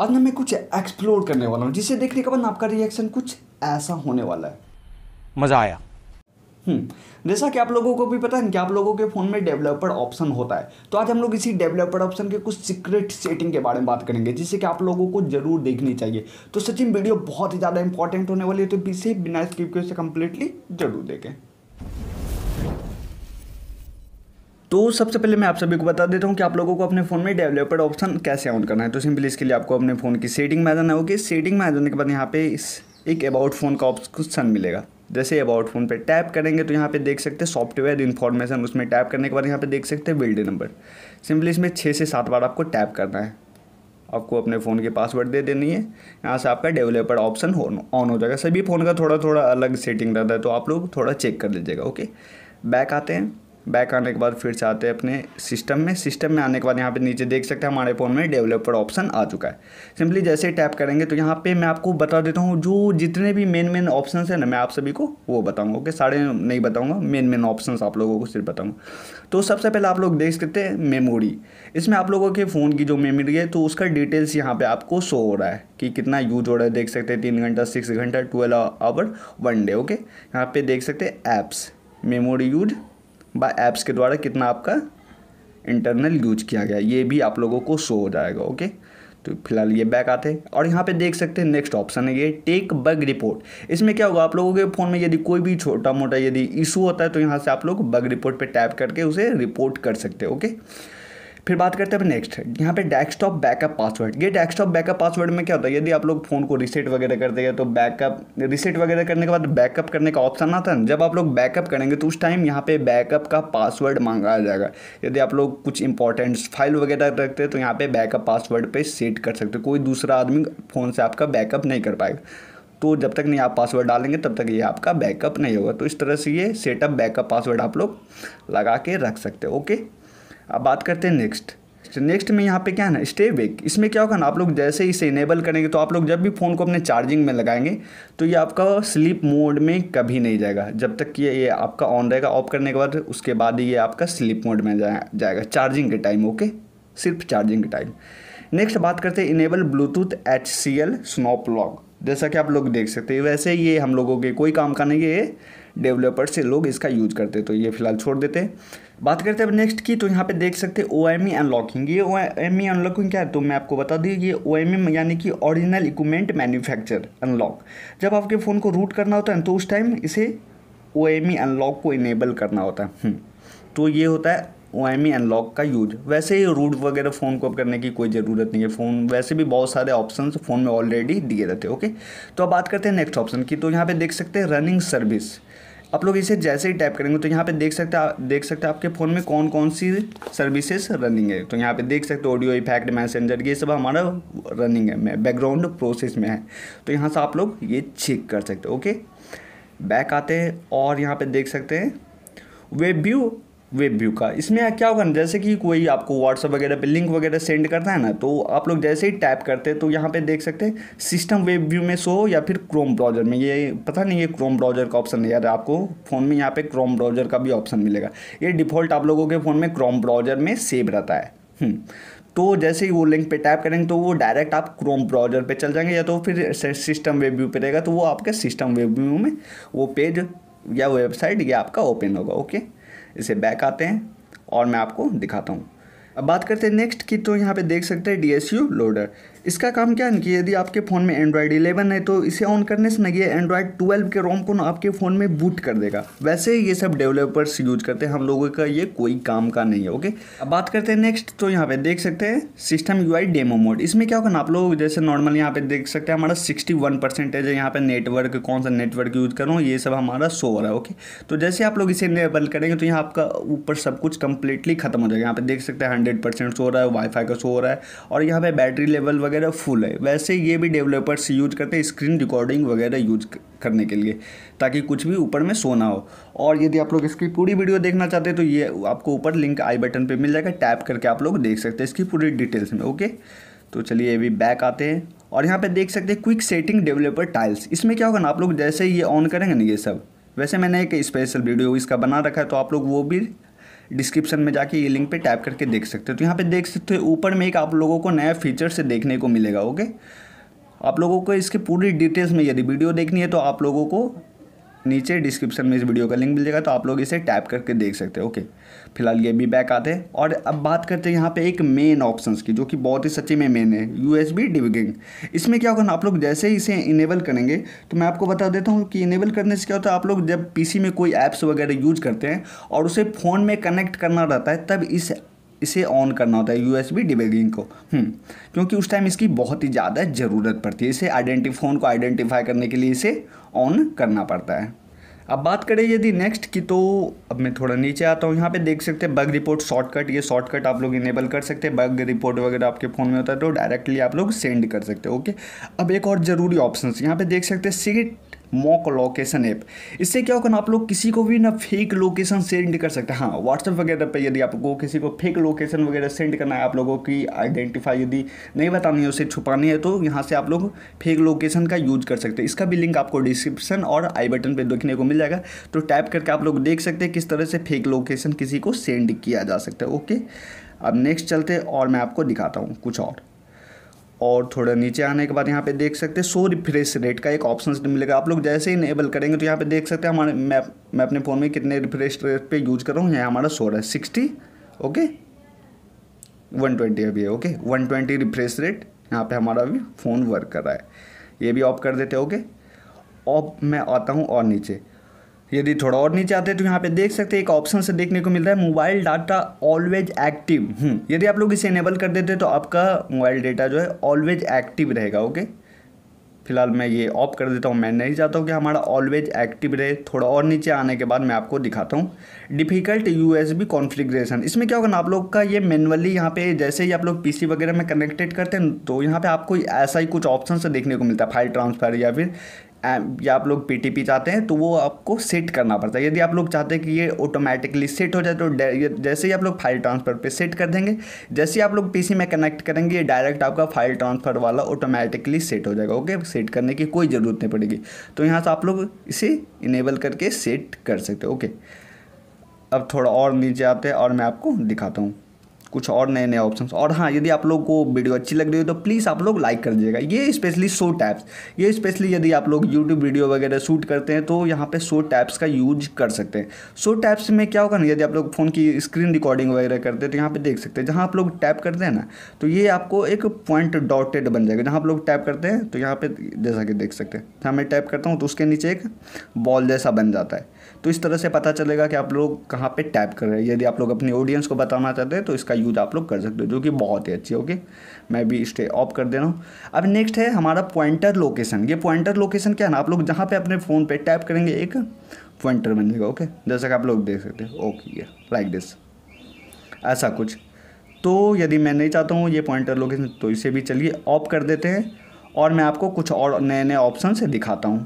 आज ना मैं कुछ एक्सप्लोर करने वाला हूँ जिसे देखने के बाद आपका रिएक्शन कुछ ऐसा होने वाला है मज़ा आया हम्म, जैसा कि आप लोगों को भी पता है कि आप लोगों के फ़ोन में डेवलपर ऑप्शन होता है तो आज हम लोग इसी डेवलपर ऑप्शन के कुछ सीक्रेट सेटिंग के बारे में बात करेंगे जिससे कि आप लोगों को जरूर देखनी चाहिए तो सचिन वीडियो बहुत ही ज़्यादा इंपॉर्टेंट होने वाली है तो इसे बिना स्क्रिप्ट के कंप्लीटली जरूर देखें तो सबसे पहले मैं आप सभी को बता देता हूँ कि आप लोगों को अपने फ़ोन में डेवलपर ऑप्शन कैसे ऑन करना है तो सिंपली इसके लिए आपको अपने फ़ोन की सेटिंग में आ जाना होगी सेटिंग में आ जाने के बाद यहाँ पे इस एक अबाउट फ़ोन का ऑप्शन मिलेगा जैसे अबाउट फ़ोन पे टैप करेंगे तो यहाँ पे देख सकते हैं सॉफ्टवेयर इन्फॉर्मेशन उसमें टैप करने के बाद यहाँ पे देख सकते हैं बिल्ड नंबर सिंपली इसमें छः से सात बार आपको टैप करना है आपको अपने फ़ोन के पासवर्ड दे देनी है यहाँ से आपका डेवलपर ऑप्शन ऑन हो जाएगा सभी फ़ोन का थोड़ा थोड़ा अलग सेटिंग रहता है तो आप लोग थोड़ा चेक कर लीजिएगा ओके बैक आते हैं बैक आने के बाद फिर से आते हैं अपने सिस्टम में सिस्टम में आने के बाद यहाँ पे नीचे देख सकते हैं हमारे फ़ोन में डेवलपर ऑप्शन आ चुका है सिंपली जैसे ही टैप करेंगे तो यहाँ पे मैं आपको बता देता हूँ जो जितने भी मेन मेन ऑप्शन हैं ना मैं आप सभी को वो बताऊँगा ओके सारे नहीं बताऊँगा मेन मेन ऑप्शन आप लोगों को सिर्फ बताऊँगा तो सबसे पहले आप लोग देख सकते हैं मेमोरी इसमें आप लोगों के फ़ोन की जो मेमोरी है तो उसका डिटेल्स यहाँ पर आपको शो हो रहा है कि कितना यूज हो रहा है देख सकते हैं तीन घंटा सिक्स घंटा twelve hour one day okay यहाँ पर देख सकते हैं apps memory use by apps के द्वारा कितना आपका इंटरनल यूज किया गया ये भी आप लोगों को शो हो जाएगा ओके तो फिलहाल ये बैक आते हैं और यहाँ पे देख सकते हैं नेक्स्ट ऑप्शन है ये टेक बग रिपोर्ट इसमें क्या होगा आप लोगों के फ़ोन में यदि कोई भी छोटा मोटा यदि इशू होता है तो यहाँ से आप लोग बग रिपोर्ट पे टैप करके उसे रिपोर्ट कर सकते हैं ओके फिर बात करते हैं अब नेक्स्ट यहाँ पे डेस्कटॉप बैकअप पासवर्ड ये डेस्कटॉप बैकअप पासवर्ड में क्या होता है यदि आप लोग फ़ोन को रिसेट वगैरह करते हैं तो बैकअप रिसेट वगैरह करने के बाद बैकअप करने का ऑप्शन आता है जब आप लोग बैकअप करेंगे तो उस टाइम यहाँ पे बैकअप का पासवर्ड मांगा जाएगा यदि आप लोग कुछ इंपॉर्टेंट फाइल वगैरह रखते हैं तो यहाँ पे बैकअप पासवर्ड पर सेट कर सकते कोई दूसरा आदमी फ़ोन से आपका बैकअप नहीं कर पाएगा तो जब तक नहीं आप पासवर्ड डालेंगे तब तक ये आपका बैकअप नहीं होगा तो इस तरह से ये सेटअप बैकअप पासवर्ड आप लोग लगा के रख सकते हो ओके अब बात करते हैं नेक्स्ट नेक्स्ट में यहाँ पे क्या है ना स्टे वेक इसमें क्या होगा ना आप लोग जैसे ही इसे इनेबल करेंगे तो आप लोग जब भी फ़ोन को अपने चार्जिंग में लगाएंगे तो ये आपका स्लीप मोड में कभी नहीं जाएगा जब तक कि ये आपका ऑन रहेगा ऑफ करने के बाद उसके बाद ये आपका स्लीप मोड में जाए, जाएगा चार्जिंग के टाइम ओके सिर्फ चार्जिंग के टाइम नेक्स्ट बात करते हैं enable Bluetooth H C L snoop log जैसा कि आप लोग देख सकते हैं वैसे ये हम लोगों के कोई काम का नहीं है डेवलपर से लोग इसका यूज करते तो ये फ़िलहाल छोड़ देते हैं बात करते हैं अब नेक्स्ट की तो यहाँ पे देख सकते हैं ओ एम ई अनलॉकिंग ये ओ एम ई अनलॉकिंग क्या है तो मैं आपको बता दी ये ओ एम ई यानी कि ओरिजिनल इक्विपमेंट मैन्युफैक्चर अनलॉक जब आपके फ़ोन को रूट करना होता है तो उस टाइम इसे ओ एम ई अनलॉक को इनेबल करना होता है हम्म। तो ये होता है ओ एम ई अनलॉक का यूज वैसे ही रूट वगैरह फ़ोन को अब करने की कोई ज़रूरत नहीं है फ़ोन वैसे भी बहुत सारे ऑप्शन फ़ोन में ऑलरेडी दिए रहते हैं ओके तो अब बात करते हैं नेक्स्ट ऑप्शन की तो यहाँ पे देख सकते हैं रनिंग सर्विस आप लोग इसे जैसे ही टाइप करेंगे तो यहाँ पे देख सकते हैं देख सकते हैं आपके फ़ोन में कौन कौन सी सर्विसेज रनिंग है तो यहाँ पे देख सकते हो ऑडियो इफेक्ट मैसेंजर ये सब हमारा रनिंग है बैकग्राउंड प्रोसेस में है तो यहाँ से आप लोग ये चेक कर सकते हो ओके बैक आते हैं और यहाँ पर देख सकते हैं वेब व्यू वेब व्यू का इसमें क्या होगा ना जैसे कि कोई आपको व्हाट्सअप वगैरह पे लिंक वगैरह सेंड करता है ना तो आप लोग जैसे ही टैप करते हैं तो यहाँ पे देख सकते हैं सिस्टम वेब व्यू में सो या फिर क्रोम ब्राउजर में ये पता नहीं ये क्रोम ब्राउजर का ऑप्शन है यार आपको फ़ोन में यहाँ पे क्रोम ब्राउजर का भी ऑप्शन मिलेगा ये डिफ़ॉल्ट आप लोगों के फ़ोन में क्रोम ब्राउजर में सेव रहता है हम्म। तो जैसे ही वो लिंक पे टैप करेंगे तो वो डायरेक्ट आप क्रोम ब्राउजर पे चल जाएंगे या तो फिर सिस्टम वेब व्यू पे रहेगा तो वो आपके सिस्टम वेब व्यू में वो पेज या वेबसाइट या आपका ओपन होगा ओके इसे बैक आते हैं और मैं आपको दिखाता हूँ अब बात करते हैं नेक्स्ट की तो यहाँ पे देख सकते हैं डी एस यू लोडर इसका काम क्या है कि यदि आपके फ़ोन में एंड्रॉयड 11 है तो इसे ऑन करने से ना ये एंड्रॉयड 12 के रोम को ना आपके फ़ोन में बूट कर देगा वैसे ये सब डेवलपर्स यूज करते हैं हम लोगों का ये कोई काम का नहीं है ओके अब बात करते हैं नेक्स्ट तो यहाँ पे देख सकते हैं सिस्टम यू डेमो मोड इसमें क्या होगा ना आप लोग जैसे नॉर्मल यहाँ पे देख सकते हैं हमारा सिक्सटी वन परसेंटेज है यहाँ पे नेटवर्क कौन सा नेटवर्क यूज करूँ ये सब हमारा शो हो रहा है ओके तो जैसे आप लोग इसे इनेबल करेंगे तो यहाँ आपका ऊपर सब कुछ कंप्लीटली खत्म हो जाएगा यहाँ पे देख सकते हैं हंड्रेड परसेंट शो हो रहा है वाईफाई का शो हो रहा है और यहाँ पे बैटरी लेवल वगैरह वगैरह फुल है वैसे ये भी डेवलपर्स यूज करते हैं स्क्रीन रिकॉर्डिंग वगैरह यूज करने के लिए ताकि कुछ भी ऊपर में सोना हो और यदि आप लोग इसकी पूरी वीडियो देखना चाहते हैं तो ये आपको ऊपर लिंक आई बटन पे मिल जाएगा टैप करके आप लोग देख सकते हैं इसकी पूरी डिटेल्स में ओके तो चलिए अभी बैक आते हैं और यहाँ पर देख सकते हैं क्विक सेटिंग डेवलपर टाइल्स इसमें क्या होगा ना आप लोग जैसे ये ऑन करेंगे ना ये सब वैसे मैंने एक स्पेशल वीडियो इसका बना रखा है तो आप लोग वो भी डिस्क्रिप्शन में जाके ये लिंक पे टैप करके देख सकते हो तो यहाँ पे देख सकते हो ऊपर में एक आप लोगों को नया फीचर से देखने को मिलेगा ओके आप लोगों को इसके पूरी डिटेल्स में यदि वीडियो देखनी है तो आप लोगों को नीचे डिस्क्रिप्शन में इस वीडियो का लिंक मिल जाएगा तो आप लोग इसे टैप करके देख सकते हैं ओके फिलहाल ये भी बैक आते हैं और अब बात करते हैं यहाँ पे एक मेन ऑप्शंस की जो कि बहुत ही सच्ची में मेन है यू एस इसमें क्या होगा आप लोग जैसे ही इसे इनेबल करेंगे तो मैं आपको बता देता हूँ कि इनेबल करने से क्या होता है आप लोग जब पी में कोई ऐप्स वगैरह यूज करते हैं और उसे फ़ोन में कनेक्ट करना रहता है तब इस इसे ऑन करना होता है यू एस डिबेगिंग को हम्म, क्योंकि उस टाइम इसकी बहुत ही ज़्यादा ज़रूरत पड़ती है इसे आइडेंटी फ़ोन को आइडेंटिफाई करने के लिए इसे ऑन करना पड़ता है अब बात करें यदि नेक्स्ट की तो अब मैं थोड़ा नीचे आता हूँ यहाँ पे देख सकते हैं बग रिपोर्ट शॉर्टकट ये शॉर्टकट आप लोग इनेबल कर सकते हैं बग रिपोर्ट वगैरह आपके फ़ोन में होता है तो डायरेक्टली आप लोग सेंड कर सकते हैं ओके अब एक और ज़रूरी ऑप्शन यहाँ पे देख सकते हैं सीट मॉक लोकेशन ऐप इससे क्या होगा ना आप लोग किसी को भी ना फेक लोकेशन सेंड कर सकते हैं हाँ व्हाट्सएप वगैरह पे यदि आपको किसी को फेक लोकेशन वगैरह सेंड करना है आप लोगों की आइडेंटिफाई यदि नहीं बतानी है उसे छुपानी है तो यहाँ से आप लोग फेक लोकेशन का यूज कर सकते हैं इसका भी लिंक आपको डिस्क्रिप्शन और आई बटन पर देखने को मिल जाएगा तो टाइप करके आप लोग देख सकते हैं किस तरह से फेक लोकेशन किसी को सेंड किया जा सकता है ओके अब नेक्स्ट चलते और मैं आपको दिखाता हूँ कुछ और और थोड़ा नीचे आने के बाद यहाँ पे देख सकते हैं सो रिफ्रेश रेट का एक ऑप्शन मिलेगा आप लोग जैसे ही इनेबल करेंगे तो यहाँ पे देख सकते हैं हमारे मैं मैं अपने फ़ोन में कितने रिफ्रेश रेट पे यूज कर रहा हूँ यहाँ हमारा सो रहा है सिक्सटी ओके वन ट्वेंटी अभी है okay one twenty refresh rate यहाँ पे हमारा अभी फ़ोन वर्क कर रहा है ये भी ऑफ कर देते ओके ऑफ मैं आता हूँ और नीचे यदि थोड़ा और नीचे आते हैं तो यहाँ पे देख सकते हैं एक ऑप्शन से देखने को मिल रहा है मोबाइल डाटा ऑलवेज एक्टिव यदि आप लोग इसे इनेबल कर देते हैं तो आपका मोबाइल डाटा जो है ऑलवेज एक्टिव रहेगा ओके फिलहाल मैं ये ऑफ कर देता हूँ मैं नहीं चाहता हूँ कि हमारा ऑलवेज एक्टिव रहे थोड़ा और नीचे आने के बाद मैं आपको दिखाता हूँ difficult U S B configuration इसमें क्या होगा ना आप लोग का ये मैनुअली यहाँ पे जैसे ही आप लोग पी सी वगैरह में कनेक्टेड करते हैं तो यहाँ पे आपको ऐसा ही कुछ ऑप्शन से देखने को मिलता है फाइल ट्रांसफ़र या फिर या आप लोग पीटीपी चाहते हैं तो वो आपको सेट करना पड़ता है यदि आप लोग चाहते हैं कि ये ऑटोमेटिकली सेट हो जाए तो जैसे ही आप लोग फाइल ट्रांसफ़र पे सेट कर देंगे जैसे ही आप लोग पीसी में कनेक्ट करेंगे ये डायरेक्ट आपका फाइल ट्रांसफ़र वाला ऑटोमेटिकली सेट हो जाएगा ओके सेट करने की कोई ज़रूरत नहीं पड़ेगी तो यहाँ से आप लोग इसे इनेबल करके सेट कर सकते हो ओके अब थोड़ा और नीचे आते हैं और मैं आपको दिखाता हूँ कुछ और नए नए ऑप्शंस और हाँ यदि आप लोग को वीडियो अच्छी लग रही हो तो प्लीज़ आप लोग लाइक कर दीजिएगा ये स्पेशली सो टैप्स ये स्पेशली यदि आप लोग यूट्यूब वीडियो वगैरह शूट करते हैं तो यहाँ पे सो टैप्स का यूज कर सकते हैं सो टैप्स में क्या होगा ना यदि आप लोग फ़ोन की स्क्रीन रिकॉर्डिंग वगैरह करते हैं तो यहाँ पर देख सकते हैं जहाँ आप लोग टैप करते हैं ना तो ये आपको एक पॉइंट डॉटेड बन जाएगा जहाँ आप लोग टैप करते हैं तो यहाँ पर जैसा कि देख सकते हैं जहाँ मैं टैप करता हूँ तो उसके नीचे एक बॉल जैसा बन जाता है तो इस तरह से पता चलेगा कि आप लोग कहाँ पे टैप कर रहे हैं यदि आप लोग अपनी ऑडियंस को बताना चाहते हैं तो इसका यूज़ आप लोग कर सकते हो जो कि बहुत ही अच्छी ओके मैं भी स्टे ऑफ कर दे रहा हूँ अब नेक्स्ट है हमारा पॉइंटर लोकेशन ये पॉइंटर लोकेशन क्या है ना आप लोग जहाँ पर अपने फ़ोन पर टैप करेंगे एक पॉइंटर बन जाएगा ओके जैसा कि आप लोग देख सकते हो ओके लाइक दिस ऐसा कुछ तो यदि मैं नहीं चाहता हूँ ये पॉइंटर लोकेशन तो इसे भी चलिए ऑफ कर देते हैं और मैं आपको कुछ और नए नए ऑप्शन से दिखाता हूँ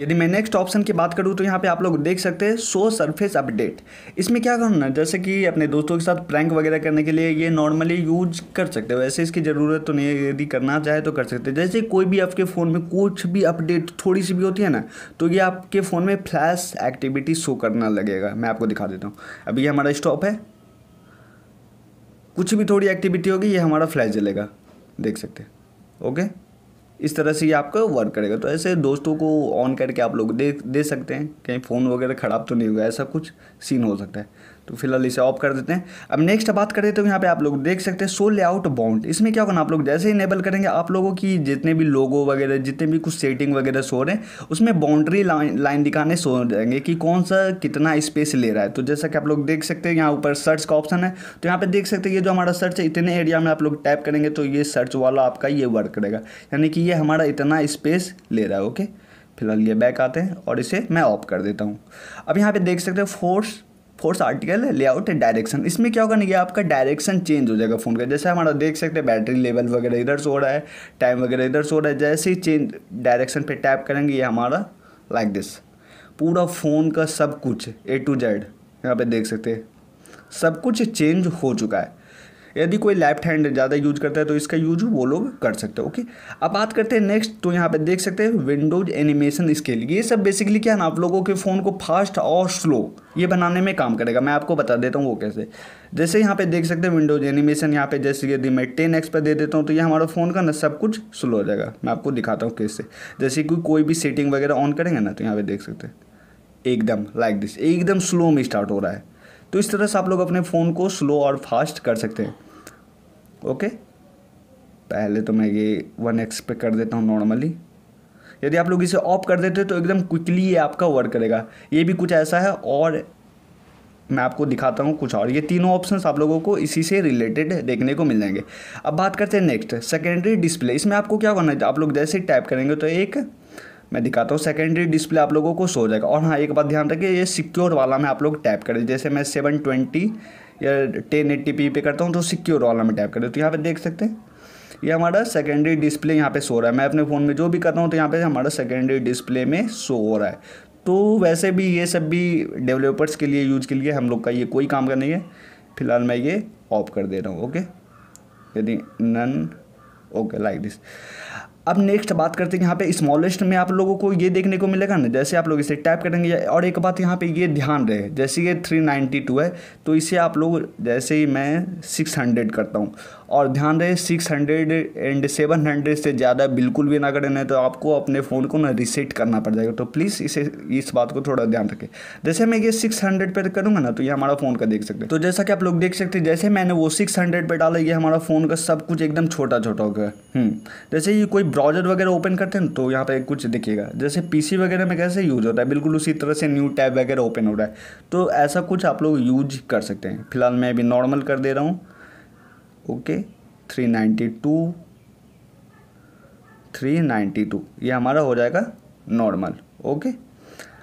यदि मैं नेक्स्ट ऑप्शन की बात करूँ तो यहाँ पे आप लोग देख सकते हैं शो सरफेस अपडेट इसमें क्या करना जैसे कि अपने दोस्तों के साथ प्रैंक वगैरह करने के लिए ये नॉर्मली यूज कर सकते हो वैसे इसकी ज़रूरत तो नहीं है यदि करना चाहे तो कर सकते जैसे कोई भी आपके फ़ोन में कुछ भी अपडेट थोड़ी सी भी होती है ना तो ये आपके फ़ोन में फ्लैश एक्टिविटी शो करना लगेगा मैं आपको दिखा देता हूँ अभी ये हमारा स्टॉप है कुछ भी थोड़ी एक्टिविटी होगी ये हमारा फ्लैश जलेगा देख सकते हैं ओके इस तरह से ये आपका वर्क करेगा तो ऐसे दोस्तों को ऑन करके आप लोग दे दे सकते हैं कहीं फ़ोन वगैरह ख़राब तो नहीं होगा ऐसा कुछ सीन हो सकता है तो फिलहाल इसे ऑफ कर देते हैं अब नेक्स्ट बात कर देते हो तो यहाँ पे आप लोग देख सकते हैं सो लेआउट बाउंड इसमें क्या होगा आप लोग जैसे इनेबल करेंगे आप लोगों की जितने भी लोगो वगैरह जितने भी कुछ सेटिंग वगैरह सो रहे हैं उसमें बाउंड्री लाइन लाइन दिखाने सो जाएंगे कि कौन सा कितना स्पेस ले रहा है तो जैसा कि आप लोग देख सकते हैं यहाँ ऊपर सर्च का ऑप्शन है तो यहाँ पर देख सकते हैं ये जो हमारा सर्च है इतने एरिया में आप लोग टाइप करेंगे तो ये सर्च वाला आपका ये वर्क करेगा यानी कि ये हमारा इतना स्पेस ले रहा है ओके फिलहाल ये बैक आते हैं और इसे मैं ऑफ कर देता हूँ अब यहाँ पे देख सकते हैं force force article layout and direction इसमें क्या होगा ना ये आपका डायरेक्शन चेंज हो जाएगा फ़ोन का जैसे हमारा देख सकते हैं बैटरी लेवल वगैरह इधर से हो रहा है टाइम वगैरह इधर से हो रहा है जैसे ही चेंज डायरेक्शन पे टैप करेंगे ये हमारा लाइक दिस पूरा फ़ोन का सब कुछ ए टू जेड यहाँ पे देख सकते हैं सब कुछ चेंज हो चुका है यदि कोई लेफ्ट हैंड ज़्यादा यूज करता है तो इसका यूज वो लोग कर सकते हैं ओके अब बात करते हैं नेक्स्ट तो यहाँ पे देख सकते हैं विंडोज एनिमेशन स्केल ये सब बेसिकली क्या है ना आप लोगों के फ़ोन को फास्ट और स्लो ये बनाने में काम करेगा मैं आपको बता देता हूँ वो कैसे जैसे यहाँ पे देख सकते हैं विंडोज एनिमेशन यहाँ पे जैसे यदि मैं टेन एक्स पर दे देता हूँ तो ये हमारा फ़ोन का ना सब कुछ स्लो हो जाएगा मैं आपको दिखाता हूँ कैसे जैसे कि कोई भी सेटिंग वगैरह ऑन करेंगे ना तो यहाँ पे देख सकते हैं एकदम लाइक दिस एकदम स्लो में स्टार्ट हो रहा है तो इस तरह से आप लोग अपने फ़ोन को स्लो और फास्ट कर सकते हैं ओके पहले तो मैं ये वन एक्स पे कर देता हूँ नॉर्मली यदि आप लोग इसे ऑफ कर देते तो एकदम क्विकली ये आपका वर्क करेगा ये भी कुछ ऐसा है और मैं आपको दिखाता हूँ कुछ और ये तीनों ऑप्शंस आप लोगों को इसी से रिलेटेड देखने को मिल जाएंगे अब बात करते हैं नेक्स्ट सेकेंडरी डिस्प्ले इसमें आपको क्या करना है आप लोग जैसे टैप करेंगे तो एक मैं दिखाता हूँ सेकेंडरी डिस्प्ले आप लोगों को सो जाएगा और हाँ एक बात ध्यान रखिए ये सिक्योर वाला में आप लोग टैप करें जैसे मैं सेवन ट्वेंटी या टेन एट्टी पी पे करता हूँ तो सिक्योर वाला में टैप करें तो यहाँ पर देख सकते हैं ये हमारा सेकेंडरी डिस्प्ले यहाँ पे सो रहा है मैं अपने फ़ोन में जो भी कर रहा हूँ तो यहाँ पे हमारा सेकेंडरी डिस्प्ले में सो हो रहा है तो वैसे भी ये सब भी डेवलपर्स के लिए यूज के लिए हम लोग का ये कोई काम का नहीं है फिलहाल मैं ये ऑफ कर दे रहा हूँ ओके यदि नन ओके लाइक दिस अब नेक्स्ट बात करते हैं यहाँ पे स्मॉलेस्ट में आप लोगों को ये देखने को मिलेगा ना जैसे आप लोग इसे टाइप करेंगे और एक बात यहाँ पे ये ध्यान रहे जैसे ये 392 है तो इसे आप लोग जैसे ही मैं 600 करता हूँ और ध्यान रहे six hundred and seven hundred से ज़्यादा बिल्कुल भी ना करें तो आपको अपने फ़ोन को ना रिसेट करना पड़ जाएगा तो प्लीज़ इसे इस बात को थोड़ा ध्यान रखें जैसे मैं ये सिक्स हंड्रेड पर करूँगा ना तो ये हमारा फ़ोन का देख सकते हैं तो जैसा कि आप लोग देख सकते हैं जैसे मैंने वो सिक्स हंड्रेड पर डाला ये हमारा फ़ोन का सब कुछ एकदम छोटा छोटा हो गया हम्म, जैसे ये कोई ब्राउजर वगैरह ओपन करते हैं तो यहाँ पर कुछ दिखेगा जैसे पी वगैरह में कैसे यूज़ होता है बिल्कुल उसी तरह से न्यू टैब वगैरह ओपन हो रहा है तो ऐसा कुछ आप लोग यूज कर सकते हैं फिलहाल मैं अभी नॉर्मल कर दे रहा हूँ okay three ninety two three ninety two ये हमारा हो जाएगा नॉर्मल ओके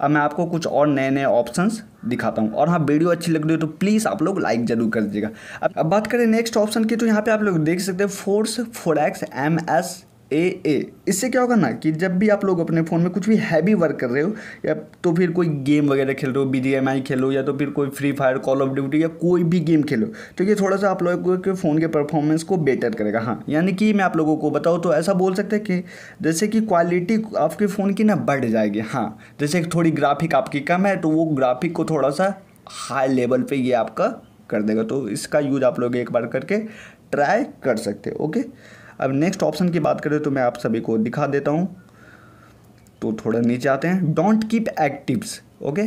अब मैं आपको कुछ और नए नए ऑप्शंस दिखाता हूँ और हाँ वीडियो अच्छी लग रही हो तो प्लीज़ आप लोग लाइक जरूर कर दीजिएगा अब अब बात करें नेक्स्ट ऑप्शन की तो यहाँ पे आप लोग देख सकते हैं force four X M S A A इससे क्या होगा ना कि जब भी आप लोग अपने फ़ोन में कुछ भी हैवी वर्क कर रहे हो या तो फिर कोई गेम वगैरह खेल रहे हो बी जी एम आई खेलो या तो फिर कोई Free Fire Call of Duty या कोई भी गेम खेलो तो ये थोड़ा सा आप लोगों के फ़ोन के परफॉर्मेंस को बेटर करेगा हाँ यानी कि मैं आप लोगों को बताऊँ तो ऐसा बोल सकते हैं कि जैसे कि क्वालिटी आपके फ़ोन की ना बढ़ जाएगी हाँ जैसे थोड़ी ग्राफिक आपकी कम है तो वो ग्राफिक को थोड़ा सा हाई लेवल पर ये आपका कर देगा तो इसका यूज आप लोग एक बार करके ट्राई कर सकते ओके अब नेक्स्ट ऑप्शन की बात करें तो मैं आप सभी को दिखा देता हूँ तो थोड़ा नीचे आते हैं डोंट कीप एक्टिव्स ओके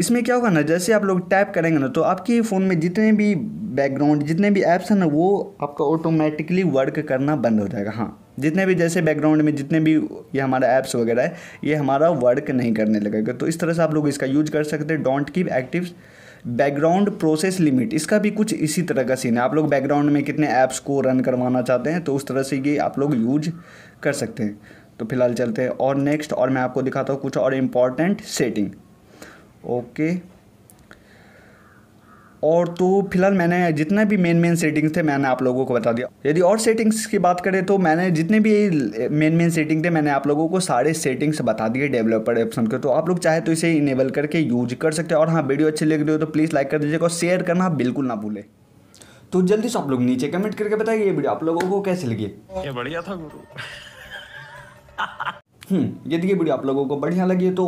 इसमें क्या होगा ना जैसे आप लोग टैप करेंगे ना तो आपके फ़ोन में जितने भी बैकग्राउंड जितने भी ऐप्स हैं ना वो आपका ऑटोमेटिकली वर्क करना बंद हो जाएगा हाँ जितने भी जैसे बैकग्राउंड में जितने भी ये हमारा ऐप्स वगैरह है ये हमारा वर्क नहीं करने लगेगा तो इस तरह से आप लोग इसका यूज कर सकते हैं don't keep activities background process limit इसका भी कुछ इसी तरह का सीन है आप लोग बैकग्राउंड में कितने ऐप्स को रन करवाना चाहते हैं तो उस तरह से ये आप लोग यूज कर सकते हैं तो फिलहाल चलते हैं और नेक्स्ट और मैं आपको दिखाता हूँ कुछ और इम्पॉर्टेंट सेटिंग ओके okay. और तो फिलहाल मैंने जितने भी मेन मेन सेटिंग्स थे मैंने आप लोगों को बता दिया यदि और सेटिंग्स की बात करें तो मैंने जितने भी मेन मेन सेटिंग थे मैंने आप लोगों को सारे सेटिंग्स बता दिए डेवलपर ऑप्शन के तो आप लोग चाहे तो इसे इनेबल करके यूज कर सकते हैं और हाँ वीडियो अच्छी लग रही हो तो प्लीज़ लाइक कर दीजिएगा और शेयर करना बिल्कुल ना भूलें तो जल्दी से आप लोग नीचे कमेंट करके बताइए ये वीडियो आप लोगों को कैसे लगी ये बढ़िया था गुरु हम्म यदि ये वीडियो आप लोगों को बढ़िया लगी तो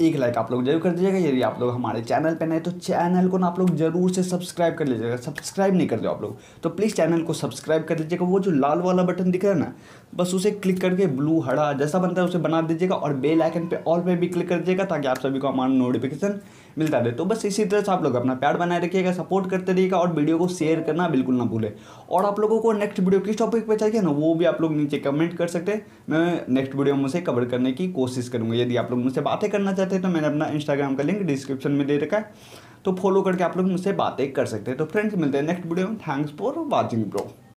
एक लाइक आप लोग जरूर कर दीजिएगा यदि आप लोग हमारे चैनल पर नए तो चैनल को ना आप लोग जरूर से सब्सक्राइब कर लीजिएगा सब्सक्राइब नहीं कर दो आप लोग तो प्लीज़ चैनल को सब्सक्राइब कर लीजिएगा वो जो लाल वाला बटन दिख रहा है ना बस उसे क्लिक करके ब्लू हरा जैसा बनता है उसे बना दीजिएगा और बेल आइकन पे ऑल पे भी क्लिक कर दीजिएगा ताकि आप सभी को हमारा नोटिफिकेशन मिलता रहे तो बस इसी तरह से आप लोग अपना प्यार बनाए रखिएगा सपोर्ट करते रहिएगा और वीडियो को शेयर करना बिल्कुल ना भूले और आप लोगों को नेक्स्ट वीडियो किस टॉपिक पर चाहिए ना वो भी आप लोग नीचे कमेंट कर सकते हैं मैं नेक्स्ट वीडियो में उसे कवर करने की कोशिश करूँगा यदि आप लोग मुझसे बातें करना चाहते हैं तो मैंने अपना इंस्टाग्राम का लिंक डिस्क्रिप्शन में दे रखा है तो फॉलो करके आप लोग मुझसे बातें कर सकते हैं तो फ्रेंड्स मिलते हैं नेक्स्ट वीडियो में थैंक्स फॉर वॉचिंग ब्रो